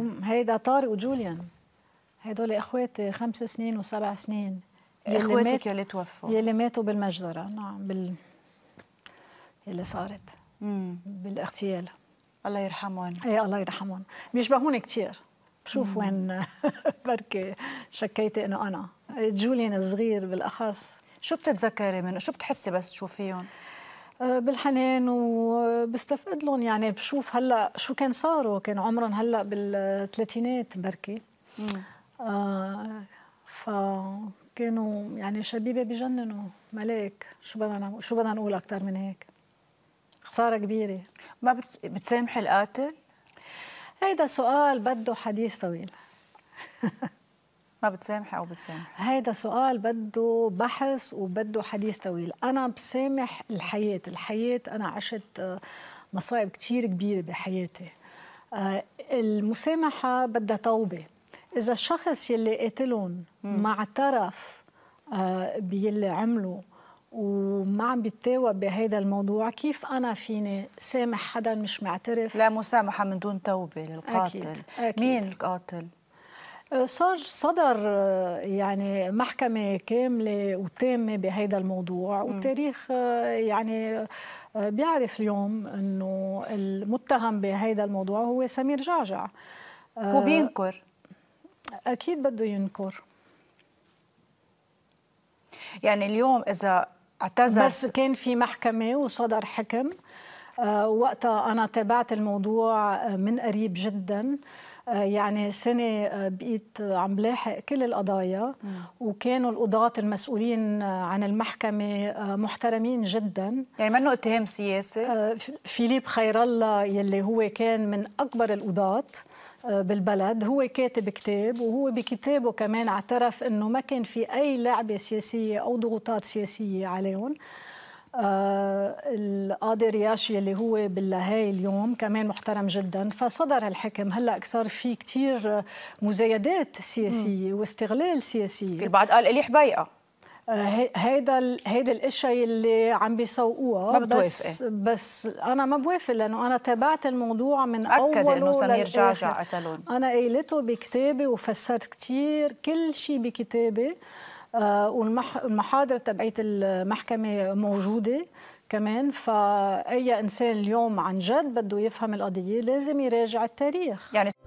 هيدا طارق وجوليان هدول اخواتي خمس سنين وسبع سنين اخواتك يلي توفوا يلي ماتوا بالمجزره نعم بال يلي صارت امم بالاغتيال الله يرحمهم ايه الله يرحمهم بيشبهوني كثير بشوف مم. وين بركي شكيتي انه انا جوليان صغير بالاخص شو بتتذكري منه شو بتحسي بس تشوفيهم بالحنان وبستفقد لهم يعني بشوف هلا شو كان صاروا كان عمرهم هلا بالثلاثينات بركي آه فكانوا يعني شبيبه بجننوا ملاك شو بدنا نعم-، شو بدنا نقول اكثر من هيك خساره كبيره ما بت... بتسامحي القاتل؟ هيدا سؤال بده حديث طويل ما بتسامحي او بتسامح هذا سؤال بده بحث وبده حديث طويل انا بسامح الحياه الحياه انا عشت آه، مصاعب كثير كبيره بحياتي آه، المسامحه بدها توبه اذا الشخص يلي قتلهم ما اعترف آه، باللي عمله وما عم بيتاوب بهذا الموضوع كيف انا فيني سامح حدا مش معترف لا مسامحه من دون توبه للقاتل أكيد. أكيد. مين القاتل صار صدر آه، يعني محكمة كاملة وتامة بهذا الموضوع والتاريخ آه، يعني آه، بيعرف اليوم أنه المتهم بهذا الموضوع هو سمير جعجع وبينكر أكيد بده ينكر يعني اليوم إذا اعتذر بس كان في محكمة وصدر حكم وقتها أنا تابعت الموضوع من قريب جداً آه، يعني سنة آه، بقيت عم لاحق كل القضايا وكانوا القضاة المسؤولين عن المحكمة آه، محترمين جدا يعني منه اتهام سياسي؟ فيليب خير الله يلي هو كان من أكبر القضاة بالبلد هو كاتب كتاب وهو بكتابه كمان اعترف انه ما كان في اي لعبه سياسيه او ضغوطات سياسيه عليهم آه، القاضي رياشي اللي هو باللاهاي اليوم كمان محترم جدا فصدر الحكم هلا صار في كثير مزايدات سياسيه واستغلال سياسي البعض قال الي حبيقه هيدا هيدي الاشياء اللي عم بيسوقوها ما بس, بس انا ما بوافق لانه انا تابعت الموضوع من اوله اكد انه سمير جعجع قتلهم انا قايلته بكتابي وفسرت كثير كل شيء بكتابي آه، والمحاضر تبعيت المحكمه موجوده كمان فاي انسان اليوم عن جد بده يفهم القضيه لازم يراجع التاريخ يعني